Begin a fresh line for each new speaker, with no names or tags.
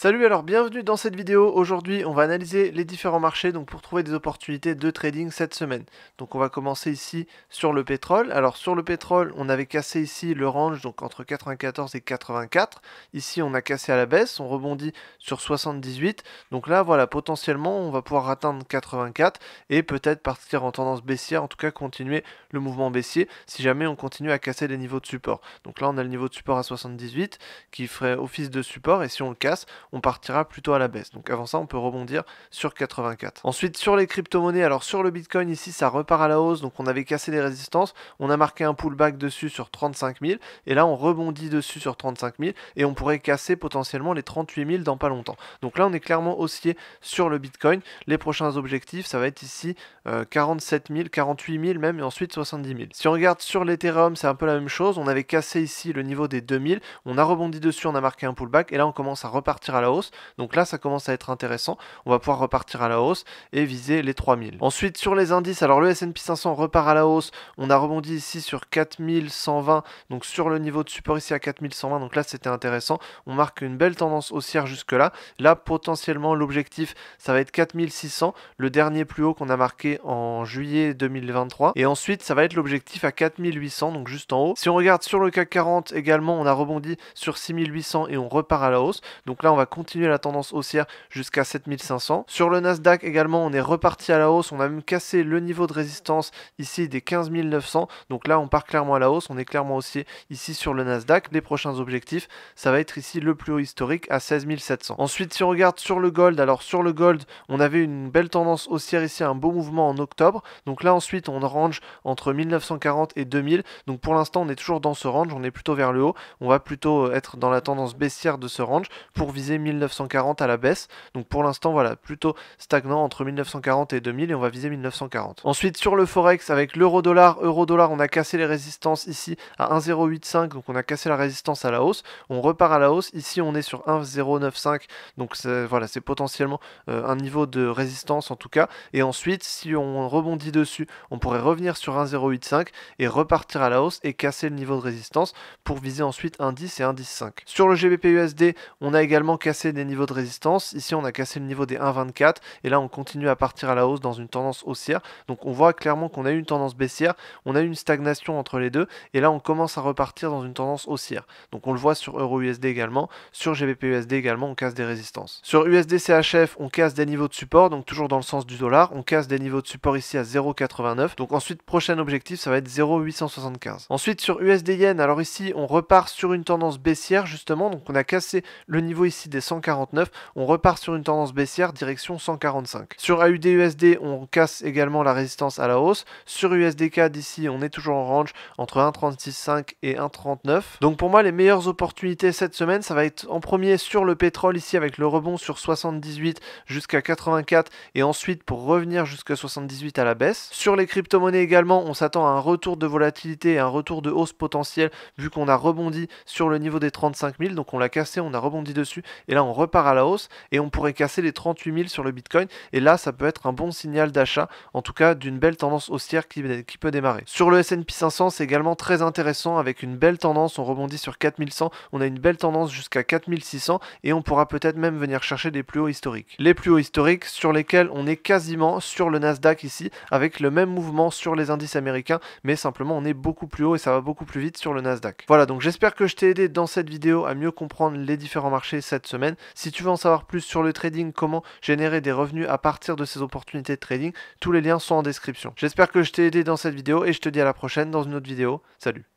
Salut alors bienvenue dans cette vidéo, aujourd'hui on va analyser les différents marchés donc pour trouver des opportunités de trading cette semaine. Donc on va commencer ici sur le pétrole, alors sur le pétrole on avait cassé ici le range donc entre 94 et 84, ici on a cassé à la baisse, on rebondit sur 78, donc là voilà potentiellement on va pouvoir atteindre 84 et peut-être partir en tendance baissière, en tout cas continuer le mouvement baissier si jamais on continue à casser les niveaux de support. Donc là on a le niveau de support à 78 qui ferait office de support et si on le casse on partira plutôt à la baisse. Donc avant ça, on peut rebondir sur 84. Ensuite, sur les crypto-monnaies, alors sur le Bitcoin ici, ça repart à la hausse. Donc on avait cassé les résistances, on a marqué un pullback dessus sur 35 000 et là on rebondit dessus sur 35 000 et on pourrait casser potentiellement les 38 000 dans pas longtemps. Donc là, on est clairement haussier sur le Bitcoin. Les prochains objectifs, ça va être ici 47 000, 48 000 même et ensuite 70 000. Si on regarde sur l'Ethereum, c'est un peu la même chose. On avait cassé ici le niveau des 2000, on a rebondi dessus, on a marqué un pullback et là on commence à repartir à la hausse. Donc là, ça commence à être intéressant. On va pouvoir repartir à la hausse et viser les 3000. Ensuite, sur les indices, alors le S&P 500 repart à la hausse. On a rebondi ici sur 4120, donc sur le niveau de support ici à 4120. Donc là, c'était intéressant. On marque une belle tendance haussière jusque-là. Là, potentiellement, l'objectif, ça va être 4600, le dernier plus haut qu'on a marqué en juillet 2023. Et ensuite, ça va être l'objectif à 4800, donc juste en haut. Si on regarde sur le CAC 40 également, on a rebondi sur 6800 et on repart à la hausse. Donc là, on va continuer la tendance haussière jusqu'à 7500. Sur le Nasdaq également, on est reparti à la hausse. On a même cassé le niveau de résistance ici des 15900 Donc là, on part clairement à la hausse. On est clairement haussier ici sur le Nasdaq. Les prochains objectifs, ça va être ici le plus haut historique à 16700. Ensuite, si on regarde sur le gold, alors sur le gold, on avait une belle tendance haussière ici, un beau mouvement en octobre. Donc là, ensuite, on range entre 1940 et 2000. Donc pour l'instant, on est toujours dans ce range. On est plutôt vers le haut. On va plutôt euh, être dans la tendance baissière de ce range pour viser 1940 à la baisse. Donc pour l'instant, voilà, plutôt stagnant entre 1940 et 2000 et on va viser 1940. Ensuite, sur le Forex, avec l'euro-dollar, euro-dollar, on a cassé les résistances ici à 1,085, donc on a cassé la résistance à la hausse. On repart à la hausse. Ici, on est sur 1,095, donc voilà, c'est potentiellement euh, un niveau de résistance en tout cas. Et ensuite, si on rebondit dessus, on pourrait revenir sur 1,085 et repartir à la hausse et casser le niveau de résistance pour viser ensuite 1,10 et 1,10,5. Sur le GBP USD, on a également des niveaux de résistance. Ici, on a cassé le niveau des 1,24 et là, on continue à partir à la hausse dans une tendance haussière. Donc, on voit clairement qu'on a eu une tendance baissière, on a eu une stagnation entre les deux et là, on commence à repartir dans une tendance haussière. Donc, on le voit sur EURUSD également, sur GBPUSD également, on casse des résistances. Sur USD-CHF, on casse des niveaux de support, donc toujours dans le sens du dollar, on casse des niveaux de support ici à 0,89. Donc, ensuite, prochain objectif, ça va être 0,875. Ensuite, sur USD-Yen, alors ici, on repart sur une tendance baissière justement, donc on a cassé le niveau ici des 149. On repart sur une tendance baissière, direction 145. Sur AUD-USD, on casse également la résistance à la hausse. Sur USDK d'ici, on est toujours en range entre 1,36,5 et 1,39. Donc pour moi, les meilleures opportunités cette semaine, ça va être en premier sur le pétrole ici avec le rebond sur 78 jusqu'à 84 et ensuite pour revenir jusqu'à 78 à la baisse. Sur les crypto-monnaies également, on s'attend à un retour de volatilité et un retour de hausse potentielle vu qu'on a rebondi sur le niveau des 35 000. Donc on l'a cassé, on a rebondi dessus et là, on repart à la hausse et on pourrait casser les 38 000 sur le Bitcoin. Et là, ça peut être un bon signal d'achat, en tout cas d'une belle tendance haussière qui, peut démarrer. Sur le S&P 500, c'est également très intéressant avec une belle tendance. On rebondit sur 4100. On a une belle tendance jusqu'à 4600 et on pourra peut-être même venir chercher des plus hauts historiques. Les plus hauts historiques sur lesquels on est quasiment sur le Nasdaq ici avec le même mouvement sur les indices américains, mais simplement on est beaucoup plus haut et ça va beaucoup plus vite sur le Nasdaq. Voilà, donc j'espère que je t'ai aidé dans cette vidéo à mieux comprendre les différents marchés cette semaine. Si tu veux en savoir plus sur le trading, comment générer des revenus à partir de ces opportunités de trading, tous les liens sont en description. J'espère que je t'ai aidé dans cette vidéo et je te dis à la prochaine dans une autre vidéo. Salut